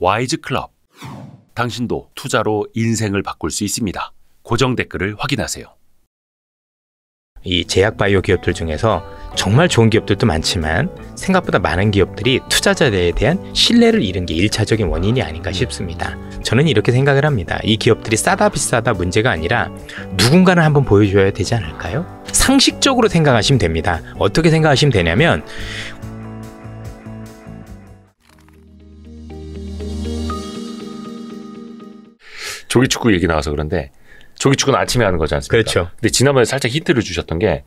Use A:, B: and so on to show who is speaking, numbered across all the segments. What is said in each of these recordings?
A: 와이즈 클럽. 당신도 투자로 인생을 바꿀 수 있습니다. 고정
B: 댓글을 확인하세요. 이 제약 바이오 기업들 중에서 정말 좋은 기업들도 많지만 생각보다 많은 기업들이 투자자들에 대한 신뢰를 잃은 게 1차적인 원인이 아닌가 싶습니다. 저는 이렇게 생각을 합니다. 이 기업들이 싸다 비싸다 문제가 아니라 누군가는 한번 보여줘야 되지 않을까요? 상식적으로 생각하시면 됩니다. 어떻게 생각하시면 되냐면
A: 조기축구 얘기 나와서 그런데 조기축구는 아침에 하는 거지 않습니까? 그렇죠. 근데 지난번에 살짝 힌트를 주셨던 게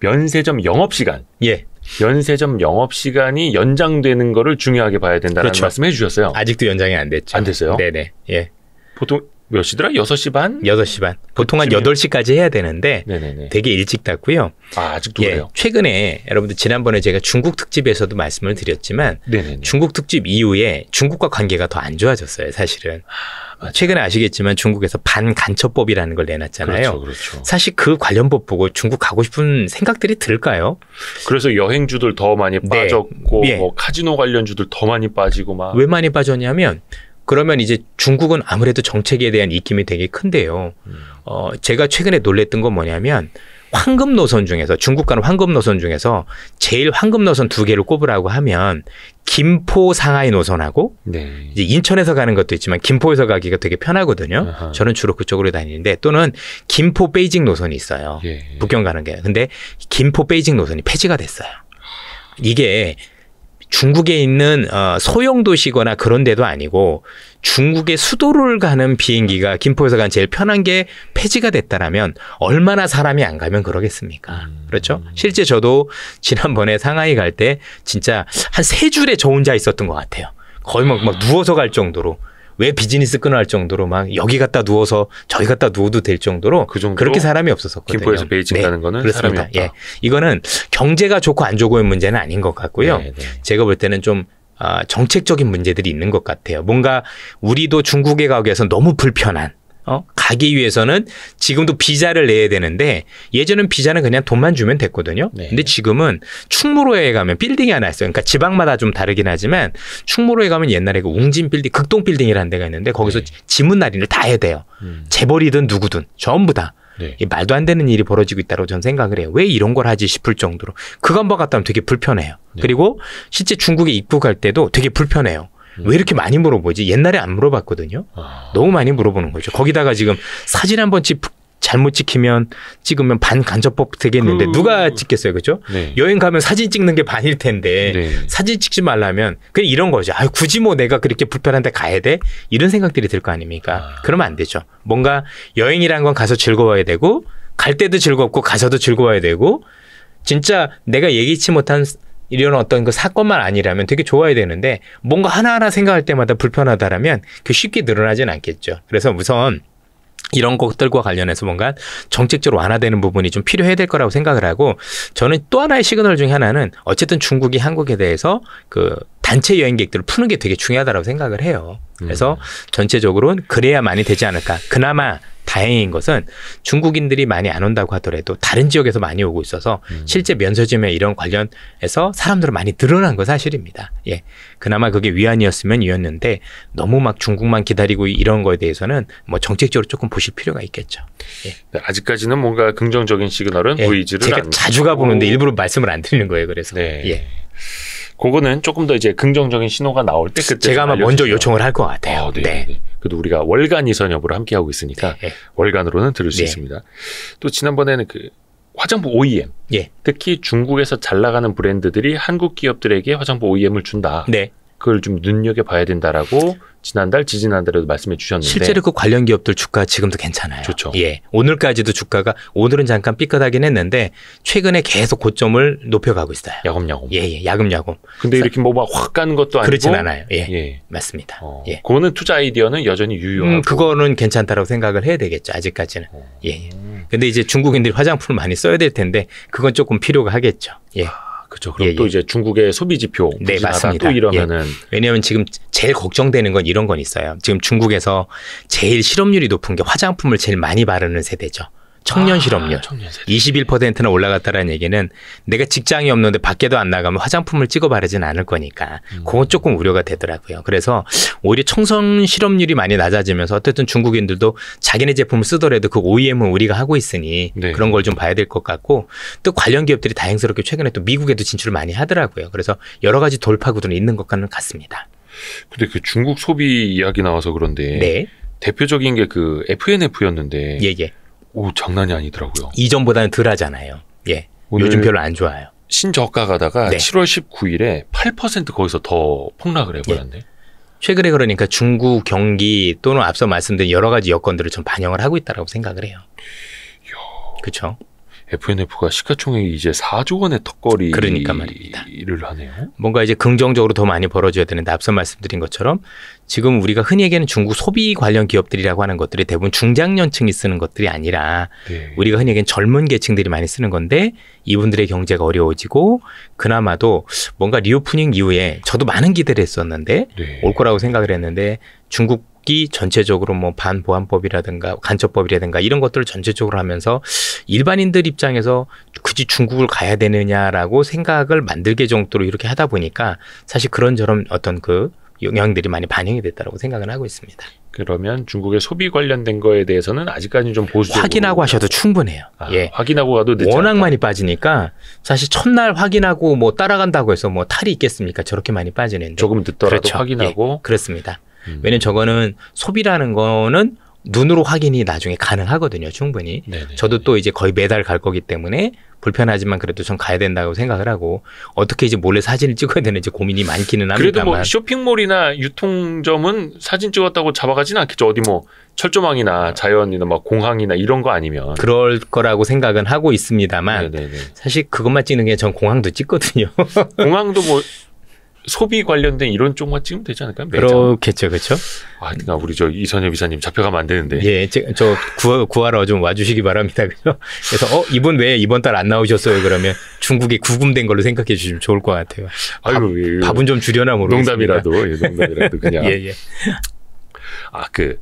A: 면세점 영업 시간. 예. 면세점 영업 시간이 연장되는 거를 중요하게 봐야 된다는 그렇죠. 말씀 해주셨어요. 아직도
B: 연장이 안 됐죠. 안 됐어요? 네네. 예. 보통 몇 시더라? 6시 반? 6시 반. 그 보통 한 8시까지 해야 되는데 네네네. 되게 일찍 닫고요. 아, 아직도 예, 그래요? 최근에 여러분들 지난번에 제가 중국 특집에서도 말씀을 드렸지만 네네네. 중국 특집 이후에 중국과 관계가 더 안 좋아졌어요, 사실은. 아. 최근에 아시겠지만 중국에서 반간첩법이라는 걸 내놨잖아요. 그렇죠, 그렇죠. 사실 그 관련법 보고 중국 가고 싶은 생각들이 들까요? 그래서 여행주들 더 많이 네. 빠졌고 예. 뭐 카지노 관련주들 더 많이 빠지고 막 왜 많이 빠졌냐면 그러면 이제 중국은 아무래도 정책에 대한 입김이 되게 큰데요. 음. 어, 제가 최근에 놀랬던 건 뭐냐면 황금 노선 중에서 중국 가는 황금 노선 중에서 제일 황금 노선 두 개를 꼽으라고 하면 김포 상하이 노선하고 네. 이제 인천에서 가는 것도 있지만 김포에서 가기가 되게 편하거든요. 아하. 저는 주로 그쪽으로 다니는데 또는 김포 베이징 노선이 있어요. 예. 북경 가는 게. 근데 김포 베이징 노선이 폐지가 됐어요. 이게 중국에 있는 어, 소형 도시거나 그런 데도 아니고 중국의 수도를 가는 비행기가 김포에서 간 제일 편한 게 폐지가 됐다라면 얼마나 사람이 안 가면 그러겠습니까? 음. 그렇죠? 실제 저도 지난번에 상하이 갈 때 진짜 한 세 줄에 저 혼자 있었던 것 같아요. 거의 막, 막 누워서 갈 정도로. 왜 비즈니스 끊어할 정도로 막 여기 갔다 누워서 저기 갔다 누워도 될 정도로 그 정도로 그렇게 사람이 없었었거든요. 김포에서 베이징 네, 가는 거는 그렇습니다. 예. 이거는 경제가 좋고 안 좋고의 문제는 아닌 것 같고요. 네네. 네. 제가 볼 때는 좀 어, 정책적인 문제들이 있는 것 같아요. 뭔가 우리도 중국에 가기 위해서 너무 불편한 어? 가기 위해서는 지금도 비자를 내야 되는데 예전엔 비자는 그냥 돈만 주면 됐거든요. 네. 근데 지금은 충무로에 가면 빌딩이 하나 있어요. 그러니까 지방마다 좀 다르긴 하지만 충무로에 가면 옛날에 그 웅진 빌딩, 극동 빌딩이라는 데가 있는데 거기서 네. 지문 날인을 다 해야 돼요. 음. 재벌이든 누구든 전부 다. 네. 말도 안 되는 일이 벌어지고 있다고 저는 생각을 해요. 왜 이런 걸 하지 싶을 정도로 그간바 같다면 되게 불편해요. 네. 그리고 실제 중국에 입국할 때도 되게 불편해요. 음. 왜 이렇게 많이 물어보지? 옛날에 안 물어봤거든요. 아. 너무 많이 물어보는 거죠. 거기다가 지금 사진 한 번 찍, 잘못 찍히면 찍으면 반간접법 되겠는데 그... 누가 찍겠어요, 그죠? 네. 여행 가면 사진 찍는 게 반일 텐데 네. 사진 찍지 말라면 그냥 이런 거죠. 아, 굳이 뭐 내가 그렇게 불편한데 가야 돼? 이런 생각들이 들 거 아닙니까? 아... 그러면 안 되죠. 뭔가 여행이란 건 가서 즐거워야 되고 갈 때도 즐겁고 가서도 즐거워야 되고 진짜 내가 예기치 못한 이런 어떤 그 사건만 아니라면 되게 좋아야 되는데 뭔가 하나하나 생각할 때마다 불편하다라면 그 쉽게 늘어나진 않겠죠. 그래서 우선 이런 것들과 관련해서 뭔가 정책적으로 완화되는 부분이 좀 필요해야 될 거라고 생각을 하고 저는 또 하나의 시그널 중에 하나는 어쨌든 중국이 한국에 대해서 그 단체 여행객들을 푸는 게 되게 중요하다고 생각을 해요. 그래서 음. 전체적으로는 그래야 많이 되지 않을까. 그나마 다행인 것은 중국인들이 많이 안 온다고 하더라도 다른 지역에서 많이 오고 있어서 음. 실제 면세점에 이런 관련해서 사람들은 많이 늘어난 건 사실입니다. 예. 그나마 그게 위안이었으면 이었는데 너무 막 중국만 기다리고 이런 거에 대해서는 뭐 정책적으로 조금 보실 필요가 있겠죠.
A: 예. 네, 아직까지는 뭔가 긍정적인 시그널은 예. 보이지를 제가 자주 가보는데 일부러 말씀을
B: 안 드리는 거예요. 그래서. 네.
A: 예. 그거는 조금 더 이제 긍정적인 신호가 나올 때 그때 제가 아마 먼저 요청을 할
B: 것 같아요. 아, 네. 네.
A: 네. 그래도 우리가 월간 이선 협으로 함께 하고 있으니까 네. 월간으로는 들을 수 네. 있습니다. 또 지난번에는 그 화장품 OEM, 예. 특히 중국에서 잘 나가는 브랜드들이 한국 기업들에게 화장품 OEM을 준다. 네. 그걸 좀 눈여겨 봐야 된다라고
B: 지난달 지지난달에도 말씀해 주셨는데 실제로 그 관련 기업들 주가 지금도 괜찮아요. 좋죠. 예. 오늘까지도 주가가 오늘은 잠깐 삐끗하긴 했는데 최근에 계속 고점을 높여 가고 있어요. 야금야금. 예, 예. 야금야금. 근데 이렇게 뭐 막확 가는 것도 아니고 그렇진 않아요. 예. 예. 맞습니다. 어. 예.
A: 그거는 투자 아이디어는 여전히 유효하고 음,
B: 그거는 괜찮다라고 생각을 해야 되겠죠. 아직까지는. 어. 예, 예. 근데 이제 중국인들이 화장품을 많이 써야 될 텐데 그건 조금 필요가 하겠죠. 예. 아, 그렇죠. 그럼 예, 또 예. 이제 중국의 소비 지표 네 맞습니다. 또 이러면은 예. 왜냐하면 지금 제일 걱정되는 건 이런 건 있어요. 지금 중국에서 제일 실업률이 높은 게 화장품을 제일 많이 바르는 세대죠. 청년 실업률 아, 청년 21%나 올라갔다라는 얘기는 내가 직장이 없는데 밖에도 안 나가면 화장품을 찍어 바르진 않을 거니까 음. 그건 조금 우려가 되더라고요. 그래서 오히려 청성 실업률이 많이 낮아지면서 어쨌든 중국인들도 자기네 제품을 쓰더라도 그 OEM은 우리가 하고 있으니 네. 그런 걸 좀 봐야 될 것 같고 또 관련 기업들이 다행스럽게 최근에 또 미국에도 진출을 많이 하더라고요. 그래서 여러 가지 돌파구들은 있는 것 같습니다. 근데 그 중국
A: 소비 이야기 나와서 그런데 네. 대표적인 게 그 FNF였는데 예, 예. 오 장난이 아니더라고요. 이전보다는 덜하잖아요.
B: 예. 요즘 별로
A: 안 좋아요. 신저가
B: 가다가 네. 7월 19일에 8% 거기서 더 폭락을 예. 해버렸네. 예. 최근에 그러니까 중국 경기 또는 앞서 말씀드린 여러 가지 여건들을 좀 반영을 하고 있다고 생각을 해요. 그렇죠. FNF가 시가총액이 이제 4조 원의 턱걸이를 그러니까 말입니다. 하네요. 뭔가 이제 긍정적으로 더 많이 벌어져야 되는데 앞서 말씀드린 것처럼 지금 우리가 흔히 얘기하는 중국 소비 관련 기업들이라고 하는 것들이 대부분 중장년층이 쓰는 것들이 아니라 네. 우리가 흔히 얘기하는 젊은 계층들이 많이 쓰는 건데 이분들의 경제가 어려워지고 그나마도 뭔가 리오프닝 이후에 저도 많은 기대를 했었는데 네. 올 거라고 생각을 했는데 중국 이 전체적으로 뭐 반보안법이라든가 간첩법이라든가 이런 것들을 전체적으로 하면서 일반인들 입장에서 굳이 중국을 가야 되느냐라고 생각을 만들게 정도로 이렇게 하다 보니까 사실 그런저런 어떤 그 영향들이 많이 반영이 됐다고 생각을 하고 있습니다. 그러면 중국의 소비 관련된 거에 대해서는 아직까지좀 보수적으로 확인하고 하셔도 충분해요. 아, 예. 확인하고 가도 워낙 않다. 많이 빠지니까 사실 첫날 확인하고 뭐 따라간다고 해서 뭐 탈이 있겠습니까? 저렇게 많이 빠지는데 조금 늦더라도 그렇죠. 확인하고 예. 그렇습니다. 음. 왜냐면 저거는 소비라는 거는 눈으로 확인이 나중에 가능하거든요, 충분히. 네네. 저도 또 이제 거의 매달 갈 거기 때문에 불편하지만 그래도 전 가야 된다고 생각을 하고 어떻게 이제 몰래 사진을 찍어야 되는지 고민이 많기는 합니다. 그래도 뭐
A: 쇼핑몰이나 유통점은 사진 찍었다고 잡아가지는 않겠죠. 어디 뭐 철조망이나 아. 자연이나 막 뭐 공항이나 이런 거
B: 아니면 그럴 거라고 생각은 하고 있습니다만 네네네. 사실 그것만 찍는 게 전 공항도 찍거든요. 공항도 뭐 소비 관련된 이런 쪽만 찍으면 되지 않을까요? 매장. 그렇겠죠, 그렇죠. 아, 그러니까 우리 저 이선엽 이사님 잡혀가면 안 되는데. 예, 저 구하, 구하러 좀 와주시기 바랍니다. 그죠? 그래서 어 이번 왜 이번 달 안 나오셨어요? 그러면 중국에 구금된 걸로 생각해 주시면 좋을 것 같아요. 아유, 밥, 예, 예. 밥은 좀 줄여나 모르겠습니 농담이라도, 예, 농담이라도 그냥. 예, 예.
A: 아, 그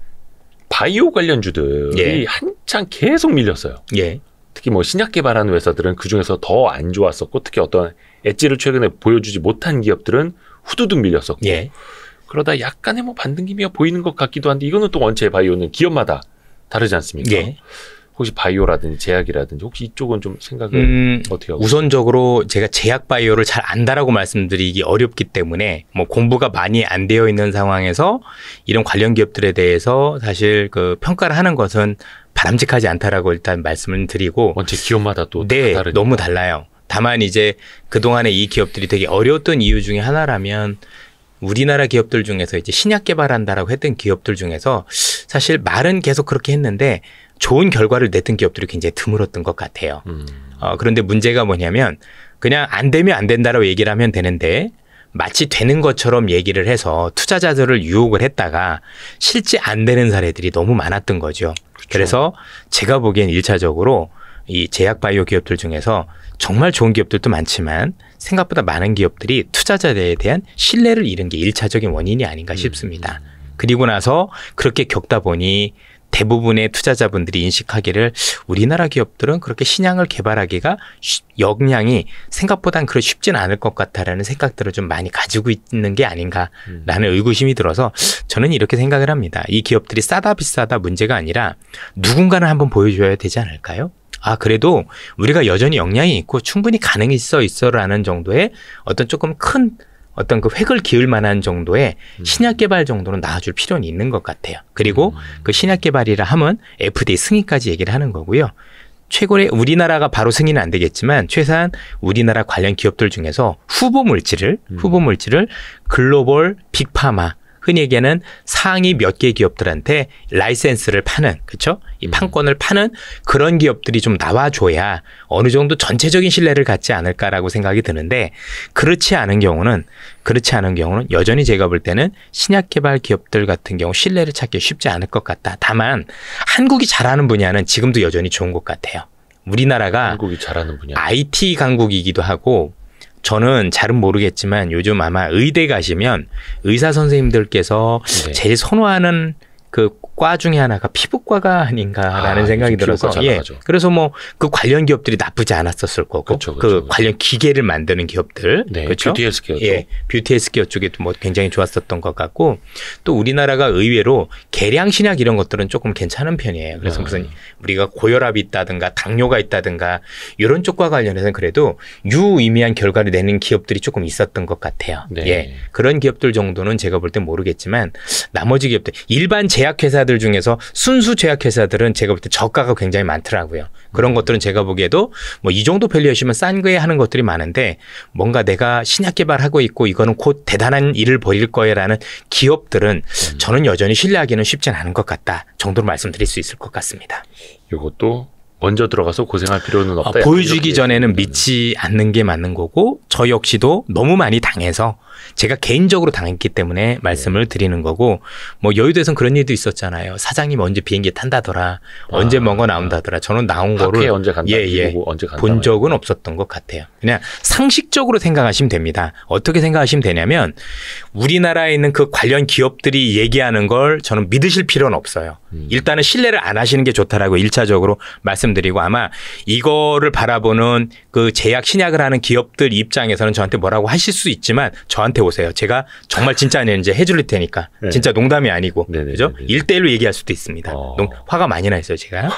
A: 바이오 관련주들이 예. 한창 계속 밀렸어요. 예. 특히 뭐 신약 개발하는 회사들은 그 중에서 더 안 좋았었고 특히 어떤 엣지를 최근에 보여주지 못한 기업들은 후두둑 밀렸었고 예. 그러다 약간의 뭐 반등기미가 보이는 것 같기도 한데 이거는 또 원체 바이오는 기업마다 다르지 않습니까? 예. 혹시
B: 바이오라든지 제약이라든지 혹시 이쪽은 좀 생각을 음, 어떻게 하고 우선적으로 제가 제약 바이오를 잘 안다라고 말씀드리기 어렵기 때문에 뭐 공부가 많이 안 되어 있는 상황에서 이런 관련 기업들에 대해서 사실 그 평가를 하는 것은 바람직하지 않다라고 일단 말씀을 드리고 원체 기업마다 또 네, 다르니까. 너무 달라요. 다만 이제 그동안에 이 기업들이 되게 어려웠던 이유 중에 하나라면 우리나라 기업들 중에서 이제 신약 개발한다라고 했던 기업들 중에서 사실 말은 계속 그렇게 했는데 좋은 결과를 냈던 기업들이 굉장히 드물었던 것 같아요. 음. 어, 그런데 문제가 뭐냐면 그냥 안 되면 안 된다라고 얘기를 하면 되는데 마치 되는 것처럼 얘기를 해서 투자자들을 유혹을 했다가 실제 안 되는 사례들이 너무 많았던 거죠. 그렇죠. 그래서 제가 보기엔 일차적으로 이 제약 바이오 기업들 중에서 정말 좋은 기업들도 많지만 생각보다 많은 기업들이 투자자들에 대한 신뢰를 잃은 게 1차적인 원인이 아닌가 음. 싶습니다. 그리고 나서 그렇게 겪다 보니 대부분의 투자자분들이 인식하기를 우리나라 기업들은 그렇게 신약을 개발하기가 역량이 생각보단 그렇 쉽진 않을 것 같다라는 생각들을 좀 많이 가지고 있는 게 아닌가라는 음. 의구심이 들어서 저는 이렇게 생각을 합니다. 이 기업들이 싸다 비싸다 문제가 아니라 누군가는 한번 보여줘야 되지 않을까요? 아 그래도 우리가 여전히 역량이 있고 충분히 가능 있어 있어라는 정도의 어떤 조금 큰 어떤 그 획을 기울 만한 정도의 음. 신약 개발 정도는 나아줄 필요는 있는 것 같아요. 그리고 음. 그 신약 개발이라 함은 FDA 승인까지 얘기를 하는 거고요. 최고의 우리나라가 바로 승인은 안 되겠지만 최소한 우리나라 관련 기업들 중에서 후보 물질을 음. 후보 물질을 글로벌 빅파마 흔히 얘기하는 상위 몇 개 기업들한테 라이센스를 파는 그쵸이 음. 판권을 파는 그런 기업들이 좀 나와줘야 어느 정도 전체적인 신뢰를 갖지 않을까라고 생각이 드는데 그렇지 않은 경우는 그렇지 않은 경우는 여전히 제가 볼 때는 신약 개발 기업들 같은 경우 신뢰를 찾기 쉽지 않을 것 같다. 다만 한국이 잘하는 분야는 지금도 여전히 좋은 것 같아요. 우리나라가 한국이 잘하는 분야 IT 강국이기도 하고 저는 잘은 모르겠지만 요즘 아마 의대 가시면 의사 선생님들께서 네. 제일 선호하는 그과 중에 하나가 피부과가 아닌가라는 아, 생각이 들어서 예. 그래서 뭐 그 관련 기업들이 나쁘지 않았었을 거고 그쵸, 그렇죠, 그쵸, 그 그렇죠. 관련 기계를 만드는 기업들 네, 그렇죠 뷰티 헬스케어 예 뷰티 헬스케어 쪽에도 뭐 굉장히 좋았었던 것 같고 또 우리나라가 의외로 계량 신약 이런 것들은 조금 괜찮은 편이에요 그래서 아. 무슨 우리가 고혈압이 있다든가 당뇨가 있다든가 이런 쪽과 관련해서는 그래도 유의미한 결과를 내는 기업들이 조금 있었던 것 같아요 네. 예 그런 기업들 정도는 제가 볼 때 모르겠지만 나머지 기업들 일반 제약회사 회사들 중에서 순수 제약회사들은 제가 볼 때 저가가 굉장히 많더라고요. 그런 음. 것들은 제가 보기에도 뭐 이 정도 밸류에이션은 싼 거에 하는 것들이 많은데 뭔가 내가 신약 개발하고 있고 이거는 곧 대단한 일을 벌일 거예라는 기업들은 음. 저는 여전히 신뢰하기는 쉽진 않은 것 같다 정도로 말씀드릴 수 있을 것 같습니다. 이것도
A: 먼저 들어가서 고생할 필요는 어, 없다. 어, 보여주기
B: 전에는 믿지 않는 게 맞는 거고 저 역시도 너무 많이 당해서 제가 개인적으로 당했기 때문에 네. 말씀을 네. 드리는 거고 뭐 여의도에선 그런 일도 있었잖아요. 사장님 언제 비행기 탄다더라, 언제 뭔가 아, 아. 나온다더라. 저는 나온 거를 언제 간다, 예, 예, 언제 간다, 본 뭐 적은 없었던 것 같아요. 그냥 상식적으로 생각하시면 됩니다. 어떻게 생각하시면 되냐면 우리나라에 있는 그 관련 기업들이 얘기하는 걸 저는 믿으실 필요는 없어요. 음. 일단은 신뢰를 안 하시는 게 좋다라고 일차적으로 말씀드리고 아마 이거를 바라보는 그 제약 신약을 하는 기업들 입장에서는 저한테 뭐라고 하실 수 있지만 저한테 오세요. 제가 정말 진짜 아니면 이제 해줄 테니까 네. 진짜 농담이 아니고 네, 네, 그죠? 일대일로 얘기할 수도 있습니다. 어. 화가 많이 나 있어요 제가.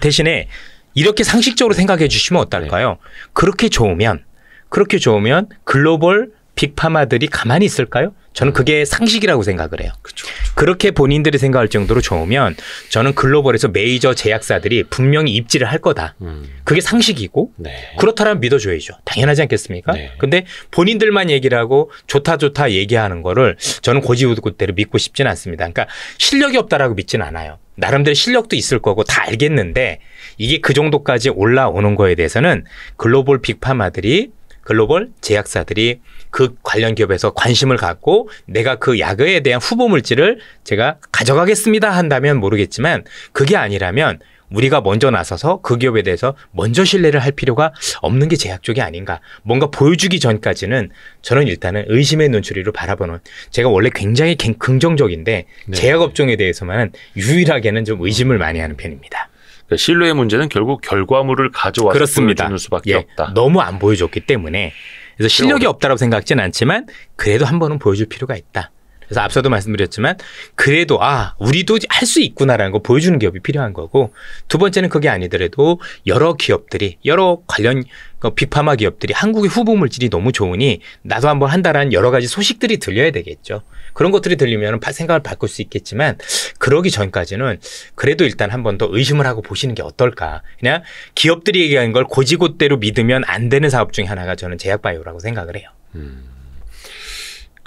B: 대신에 이렇게 상식적으로 생각해 주시면 어떨까요? 그렇게 좋으면 그렇게 좋으면 글로벌 빅파마들이 가만히 있을까요? 저는 그게 상식이라고 생각을 해요. 그쵸, 그쵸. 그렇게 본인들이 생각할 정도로 좋으면 저는 글로벌에서 메이저 제약사들이 분명히 입지를 할 거다. 음. 그게 상식이고 네. 그렇다면 믿어줘야죠. 당연하지 않겠습니까? 네. 근데 본인들만 얘기를 하고 좋다 좋다 얘기하는 거를 저는 고지우대로 믿고 싶진 않습니다. 그러니까 실력이 없다라고 믿진 않아요. 나름대로 실력도 있을 거고 다 알겠는데 이게 그 정도까지 올라오는 거에 대해서는 글로벌 빅파마들이 글로벌 제약사들이 그 관련 기업에서 관심을 갖고 내가 그 약에 대한 후보 물질을 제가 가져가겠습니다 한다면 모르겠지만 그게 아니라면 우리가 먼저 나서서 그 기업에 대해서 먼저 신뢰를 할 필요가 없는 게 제약 쪽이 아닌가. 뭔가 보여주기 전까지는 저는 일단은 의심의 눈초리로 바라보는 제가 원래 굉장히 긍정적인데 네. 제약 업종에 대해서만 유일하게는 좀 의심을 많이 하는 편입니다. 그러니 신뢰의 문제는 결국 결과물을 가져와서 그렇습니다. 보여주는 수밖에 예, 없다. 너무 안 보여줬기 때문에 그래서 실력이 없다라고 생각하진 않지만 그래도 한 번은 보여줄 필요가 있다. 그래서 앞서도 말씀드렸지만 그래도 아 우리도 할 수 있구나라는 거 보여주는 기업이 필요한 거고 두 번째는 그게 아니더라도 여러 기업들이 여러 관련 그 비파마 기업들이 한국의 후보 물질이 너무 좋으니 나도 한번 한다라는 여러 가지 소식들이 들려야 되겠죠. 그런 것들이 들리면 생각을 바꿀 수 있겠지만 그러기 전까지는 그래도 일단 한 번 더 의심을 하고 보시는 게 어떨까. 그냥 기업들이 얘기하는 걸 고지고대로 믿으면 안 되는 사업 중에 하나가 저는 제약바이오라고 생각을 해요. 음.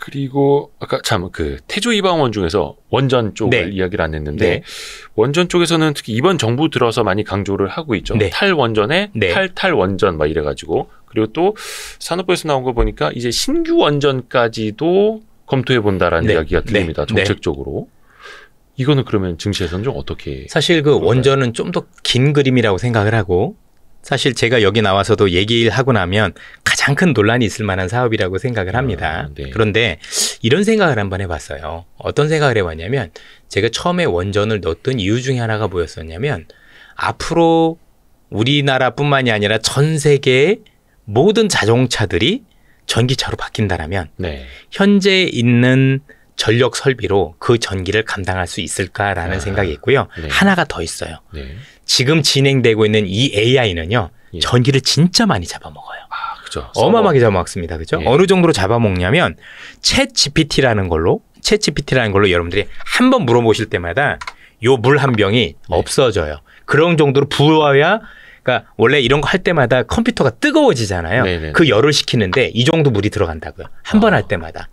A: 그리고 아까 참 그 태조 이방원 중에서 원전 쪽을 네. 이야기를 안 했는데 네. 원전 쪽에서는 특히 이번 정부 들어서 많이 강조를 하고 있죠. 네. 탈원전에 탈탈 네. 원전 막 이래 가지고 그리고 또 산업부에서 나온 거 보니까 이제 신규 원전까지도 검토해 본다라는 네. 이야기가 네. 들립니다. 정책적으로.
B: 이거는 그러면 증시에서는 좀 어떻게 사실 그 원전은 좀 더 긴 그림이라고 생각을 하고 사실 제가 여기 나와서도 얘기를 하고 나면 가장 큰 논란이 있을 만한 사업이라고 생각을 합니다. 아, 네. 그런데 이런 생각을 한번 해봤어요. 어떤 생각을 해봤냐면 제가 처음에 원전을 넣었던 이유 중에 하나가 뭐였었냐면 앞으로 우리나라뿐만이 아니라 전 세계의 모든 자동차들이 전기차로 바뀐다라면 네. 현재 있는 전력 설비로 그 전기를 감당할 수 있을까라는 아, 생각이 있고요. 네. 하나가 더 있어요. 네. 지금 진행되고 있는 이 AI는요. 예. 전기를 진짜 많이 잡아먹어요. 아, 그죠. 어마어마하게 잡아먹습니다. 그죠? 예. 어느 정도로 잡아먹냐면 챗 GPT라는 걸로 챗 GPT라는 걸로 여러분들이 한 번 물어보실 때마다 요 물 한 병이 예. 없어져요. 그런 정도로 부어야 그러니까 원래 이런 거 할 때마다 컴퓨터가 뜨거워지잖아요. 네네네. 그 열을 식히는데 이 정도 물이 들어간다고요. 한 번할 아. 때마다.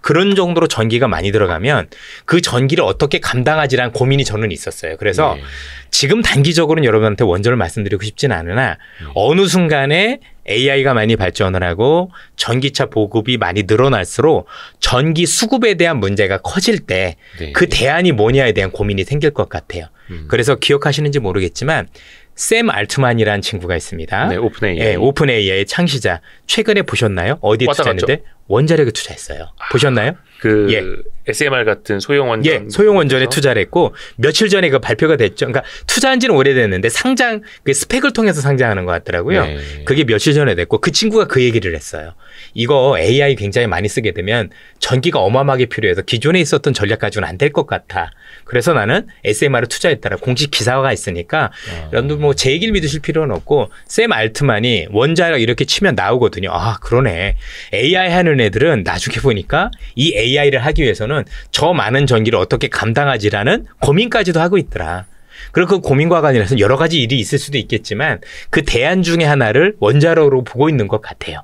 B: 그런 정도로 전기가 많이 들어가면 그 전기를 어떻게 감당하지라는 고민이 저는 있었어요. 그래서 네. 지금 단기적으로는 여러분한테 원전을 말씀드리고 싶진 않으나 네. 어느 순간에 AI가 많이 발전을 하고 전기차 보급이 많이 늘어날수록 전기 수급에 대한 문제가 커질 때그 네. 그 대안이 뭐냐에 대한 고민이 생길 것 같아요. 음. 그래서 기억하시는지 모르겠지만 샘 알트만이라는 친구가 있습니다. 네, 오픈 AI. 네, 예, 오픈 AI의 창시자. 최근에 보셨나요? 어디에 왔다 투자했는데? 원자력에 투자했어요. 아, 보셨나요? 그 예. SMR 같은 소형 원전. 예, 소형 원전에 그렇죠? 투자를 했고 며칠 전에 그 발표가 됐죠. 그러니까 투자한 지는 오래됐는데 상장 그 스펙을 통해서 상장하는 것 같더라고요. 네. 그게 며칠 전에 됐고 그 친구가 그 얘기를 했어요. 이거 AI 굉장히 많이 쓰게 되면 전기가 어마어마하게 필요해서 기존에 있었던 전략 가지고는 안 될 것 같아. 그래서 나는 SMR을 투자했다라 공식 기사가 있으니까 여러분들 아. 뭐제 얘기를 믿으실 필요는 없고 샘 알트만이 원자력 이렇게 치면 나오거든요. 아 그러네. AI 하는 하는 애들은 나중에 보니까 이 AI를 하기 위해서는 저 많은 전기를 어떻게 감당하지라는 고민까지도 하고 있더라. 그리고 그 고민과 관련해서 여러 가지 일이 있을 수도 있겠지만 그 대안 중에 하나를 원자력로 보고 있는 것 같아요.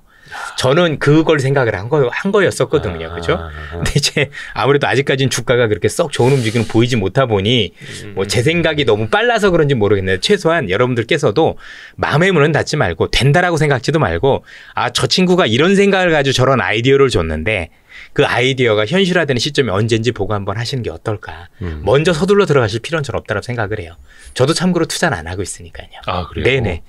B: 저는 그걸 생각을 한, 거, 한 거였었거든요. 아, 그죠? 아, 아. 근데 이제 아무래도 아직까지는 주가가 그렇게 썩 좋은 움직임을 보이지 못하 보니 음. 뭐제 생각이 너무 빨라서 그런지 모르겠는데 최소한 여러분들께서도 마음의 문은 닫지 말고 된다라고 생각지도 말고 아, 저 친구가 이런 생각을 가지고 저런 아이디어를 줬는데 그 아이디어가 현실화되는 시점이 언젠지 보고 한번 하시는 게 어떨까. 음. 먼저 서둘러 들어가실 필요는 전 없다라고 생각을 해요. 저도 참고로 투자는 안 하고 있으니까요. 아, 그래요? 네네.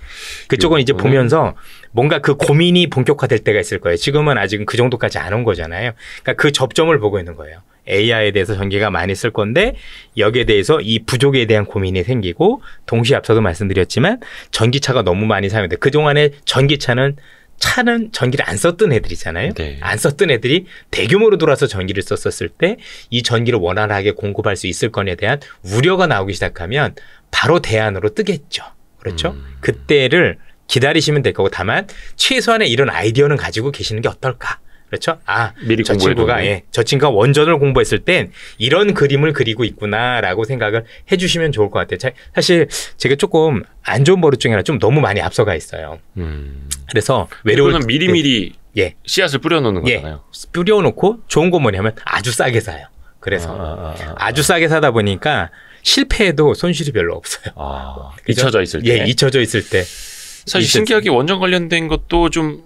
B: 그쪽은 이제 보면서 뭔가 그 고민이 본격화될 때가 있을 거예요. 지금은 아직은 그 정도까지 안 온 거잖아요. 그러니까 그 접점을 보고 있는 거예요. AI에 대해서 전개가 많이 쓸 건데 여기에 대해서 이 부족에 대한 고민이 생기고 동시에 앞서도 말씀드렸지만 전기차가 너무 많이 사용돼 그동안에 전기차는 차는 전기를 안 썼던 애들이잖아요. 네. 안 썼던 애들이 대규모로 돌아서 전기를 썼었을 때 이 전기를 원활하게 공급할 수 있을 건에 대한 우려가 나오기 시작하면 바로 대안으로 뜨겠죠. 그렇죠? 음. 그때를 기다리시면 될 거고 다만 최소한의 이런 아이디어는 가지고 계시는 게 어떨까? 그렇죠? 아, 미리 저 친구가 네. 예, 저 친구가 원전을 공부했을 땐 이런 그림을 그리고 있구나라고 생각을 해주시면 좋을 것 같아요. 자, 사실 제가 조금 안 좋은 버릇 중에 하나 좀 너무 많이 앞서가 있어요. 음. 그래서 외로울 미리
A: 미리 예.
B: 씨앗을 뿌려놓는 예. 거잖아요. 예. 뿌려놓고 좋은 건 뭐냐면 아주 싸게 사요. 그래서 아, 아, 아, 아, 아. 주 싸게 사다 보니까 실패해도 손실이 별로 없어요. 아, 그렇죠? 잊혀져 있을 예, 때. 예, 잊혀져 있을 때. 사실 신기하게
A: 원전 관련된 것도 좀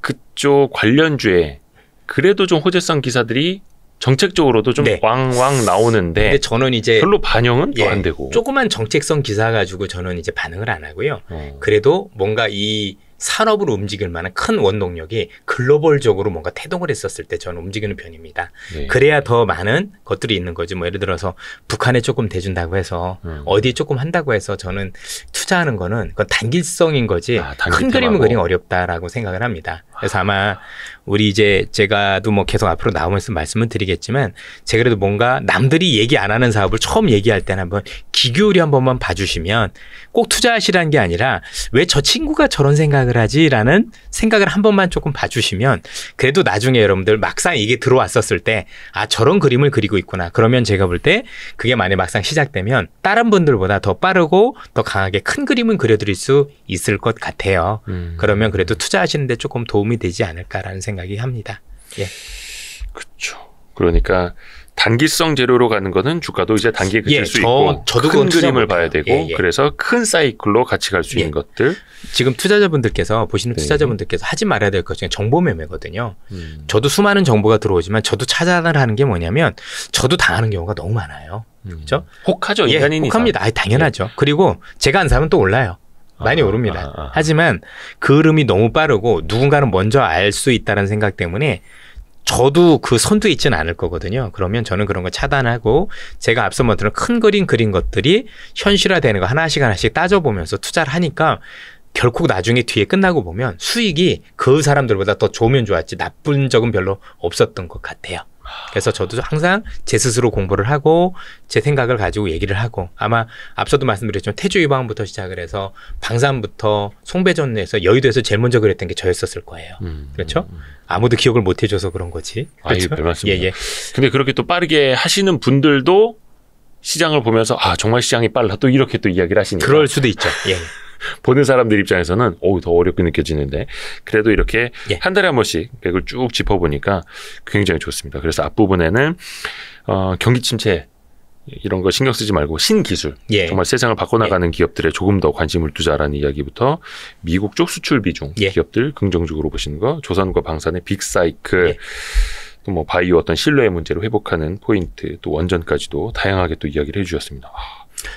A: 그쪽 관련주에 그래도 좀 호재성 기사들이 정책적으로도 좀 네. 왕왕 나오는데 근데
B: 저는 이제 별로 반영은 예, 안 되고 조그만 정책성 기사 가지고 저는 이제 반응을 안 하고요. 어. 그래도 뭔가 이 산업을 움직일 만한 큰 원동력이 글로벌적으로 뭔가 태동을 했었을 때 저는 움직이는 편입니다. 네. 그래야 더 많은 것들이 있는 거지. 뭐 예를 들어서 북한에 조금 대준다고 해서 음. 어디에 조금 한다고 해서 저는 투자하는 거는 그건 단기성인 거지 아, 큰그림은그림 어렵다라고 생각을 합니다. 그래서 아마 우리 이제 제가도 뭐 계속 앞으로 나오면서 말씀을 드리겠지만 제가 그래도 뭔가 남들이 얘기 안 하는 사업을 처음 얘기할 때는 한번 기교리 한 번만 봐주시면 꼭 투자하시라는 게 아니라 왜 저 친구가 저런 생각을 하지라는 생각을 한 번만 조금 봐주시면 그래도 나중에 여러분들 막상 이게 들어왔었을 때 아 저런 그림을 그리고 있구나 그러면 제가 볼 때 그게 만약 막상 시작되면 다른 분들보다 더 빠르고 더 강하게 큰 그림은 그려드릴 수 있을 것 같아요. 음. 그러면 그래도 투자하시는데 조금 도움이 도움이 되지 않을까라는 생각이 합니다. 예.
A: 그렇죠. 그러니까 단기성 재료로 가는 거는 주가도 이제 단기 그칠 예, 수 저, 있고 큰 그림을 봐야 되고 예, 예. 그래서 큰 사이클로 같이
B: 갈 수 있는 예. 것들 지금 투자자분들께서 보시는 네. 투자자분들께서 하지 말아야 될 것 중에 정보 매매거든요 음. 저도 수많은 정보가 들어오지만 저도 차단을 하는 게 뭐냐면 저도 당하는 경우가 너무 많아요 음. 그렇죠 혹하죠 인간인 예, 혹합니다 아, 당연하죠 예. 그리고 제가 안 사면 또 올라요 많이 아, 오릅니다. 아, 아. 하지만 그 흐름이 너무 빠르고 누군가는 먼저 알 수 있다는 생각 때문에 저도 그 선두에 있지는 않을 거거든요. 그러면 저는 그런 걸 차단하고 제가 앞서 말했던 큰 그림 그린 것들이 현실화되는 거 하나씩 하나씩 따져보면서 투자를 하니까 결국 나중에 뒤에 끝나고 보면 수익이 그 사람들보다 더 좋으면 좋았지 나쁜 적은 별로 없었던 것 같아요. 그래서 저도 항상 제 스스로 공부를 하고 제 생각을 가지고 얘기를 하고 아마 앞서도 말씀드렸지만 태조 유방부터 시작을 해서 방산부터 송배전에서 여의도에서 제일 먼저 그랬던 게 저였었을 거예요. 음, 그렇죠? 음, 음. 아무도 기억을 못 해줘서 그런 거지. 아, 그렇죠? 아유, 별 예, 예. 근데 그렇게 또 빠르게 하시는 분들도
A: 시장을 보면서 아 정말 시장이 빨라 또 이렇게 또 이야기를 하시니까 그럴 수도 있죠. 예. 보는 사람들 입장에서는 어우 더 어렵게 느껴지는데 그래도 이렇게 예. 한 달에 한 번씩 맥을 쭉 짚어보니까 굉장히 좋습니다. 그래서 앞부분에는 어, 경기 침체 이런 거 신경 쓰지 말고 신기술 예. 정말 세상을 바꿔나가는 예. 기업들에 조금 더 관심을 두자라는 이야기부터 미국 쪽 수출 비중 예. 기업들 긍정적으로 보시는 거 조선과 방산의 빅사이클 예. 또뭐 바이오 어떤 신뢰의 문제를 회복하는 포인트 또 원전까지도 다양하게 또 이야기를 해주셨습니다.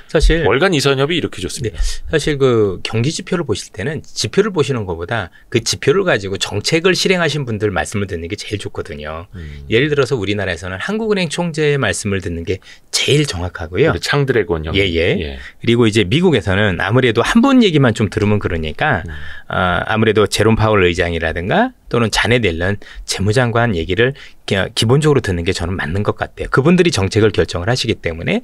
B: 사실 월간 이선협이 이렇게 좋습니다. 네, 사실 그 경기 지표를 보실 때는 지표를 보시는 것보다 그 지표를 가지고 정책을 실행하신 분들 말씀을 듣는 게 제일 좋거든요. 음. 예를 들어서 우리나라에서는 한국은행 총재의 말씀을 듣는 게 제일 정확하고요. 창드래곤 형. 예예. 예. 예. 그리고 이제 미국에서는 아무래도 한 번 얘기만 좀 들으면 그러니까 음. 아, 아무래도 제롬 파월 의장이라든가 또는 자네 델런 재무장관 얘기를 기본적으로 듣는 게 저는 맞는 것 같아요. 그분들이 정책을 결정을 하시기 때문에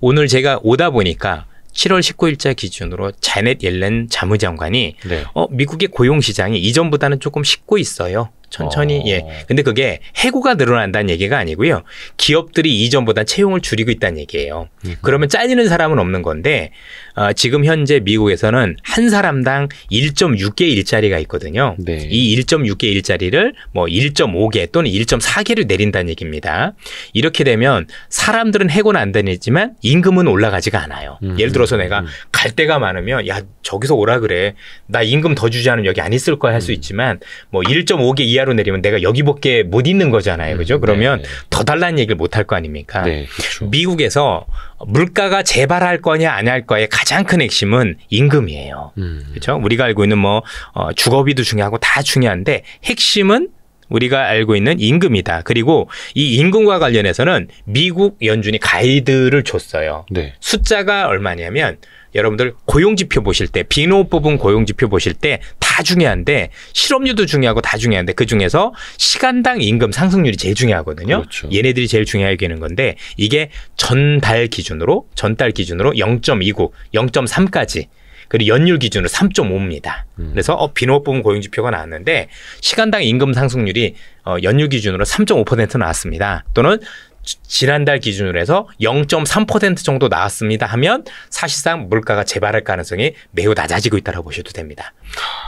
B: 오늘 제가 오다 보니 보니까 7월 19일자 기준으로 자넷 옐렌 자무장관이 네. 어, 미국의 고용 시장이 이전보다는 조금 식고 있어요. 천천히 어. 예. 근데 그게 해고가 늘어난다는 얘기가 아니고요. 기업들이 이전보다 채용을 줄이고 있다는 얘기예요. 으 그러면 잘리는 사람은 없는 건데 어, 지금 현재 미국에서는 한 사람당 1.6개 일자리가 있거든요. 네. 이 1.6개 일자리를 뭐 1.5개 또는 1.4개를 내린다는 얘기입니다. 이렇게 되면 사람들은 해고는 안 되지만 임금은 올라가지가 않아요. 으 음, 예를 들어서 내가 으갈 음, 음. 데가 많으면 야 저기서 오라 그래. 나 임금 더 주지 않으면 여기 안 있을 거야 할 수 있지만 뭐 1.5개 이 이하로 내리면 내가 여기밖에 못 있는 거잖아요. 음, 그죠? 그러면 네. 더 달라는 얘기를 못 할 거 아닙니까? 네, 그렇죠. 미국에서 물가가 재발할 거냐 안 할 거에 가장 큰 핵심은 임금이에요. 음. 그렇죠? 우리가 알고 있는 뭐 어, 주거비도 중요하고 다 중요한데 핵심은 우리가 알고 있는 임금이다. 그리고 이 임금과 관련해서는 미국 연준이 가이드를 줬어요. 네. 숫자가 얼마냐면 여러분들 고용지표 보실 때 비노 뽑은 고용지표 보실 때 다 중요한데 실업률도 중요하고 다 중요한데 그중에서 시간당 임금 상승률이 제일 중요하거든요. 그렇죠. 얘네들이 제일 중요하게 되는 건데 이게 전달 기준으로 전달 기준으로 0.29, 0.3까지 그리고 연율 기준으로 3.5입니다. 음. 그래서 어, 비노 뽑은 고용지표가 나왔는데 시간당 임금 상승률이 어, 연율 기준으로 3.5% 나왔습니다. 또는 지난달 기준으로 해서 0.3% 정도 나왔습니다 하면 사실상 물가가 재발할 가능성이 매우 낮아지고 있다고 보셔도 됩니다.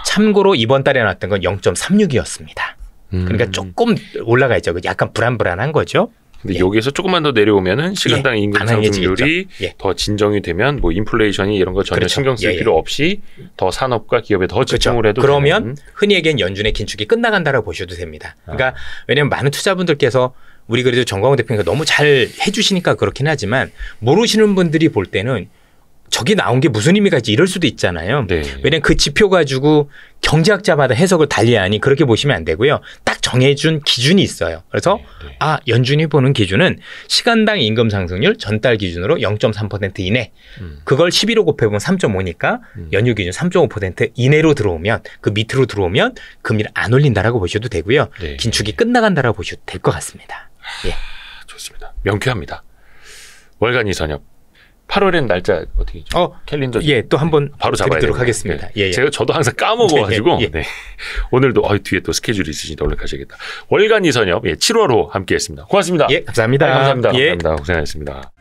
B: 참고로 이번 달에 나왔던 건 0.36이었습니다. 음. 그러니까 조금 올라가 있죠. 약간 불안불안한 거죠. 근데 예. 여기에서 조금만 더 내려오면은 예. 시간당
A: 예. 임금 상승률이 예. 더 진정이 되면 뭐 인플레이션이 이런 거 전혀 그렇죠. 신경 쓸 예, 예. 필요 없이
B: 더 산업과 기업에 더 그렇죠. 집중을 그렇죠. 해도 그러면 되는. 흔히 얘기한 연준의 긴축이 끝나간다라고 보셔도 됩니다. 그러니까 아. 왜냐하면 많은 투자분들께서 우리 그래도 정광훈 대표가 너무 잘 해주시니까 그렇긴 하지만 모르시는 분들이 볼 때는 저기 나온 게 무슨 의미가 있지 이럴 수도 있잖아요. 네. 왜냐하면 그 지표 가지고 경제학자마다 해석을 달리하니 그렇게 보시면 안 되고요. 딱 정해준 기준이 있어요. 그래서 네, 네. 아 연준이 보는 기준은 시간당 임금 상승률 전달 기준으로 0.3% 이내 음. 그걸 11로 곱해보면 3.5니까 음. 연휴 기준 3.5% 이내로 들어오면 그 밑으로 들어오면 금리를 안 올린다라고 보셔도 되고요. 네. 긴축이 끝나간다라고 보셔도 될 것 같습니다.
A: 예. 좋습니다.
B: 명쾌합니다.
A: 월간 이선엽. 8월엔 날짜 어떻게죠? 어, 캘린더. 예, 또 한번 네, 바로 잡아도록 하겠습니다. 예. 예, 예, 제가 저도 항상 까먹어가지고 예, 예, 네. 오늘도 어, 뒤에 또 스케줄이 있으시니까 얼른 가셔야겠다. 월간 이선엽 예, 7월호 함께했습니다. 고맙습니다. 예, 감사합니다. 아, 감사합니다. 예. 감사합니다. 고생하셨습니다.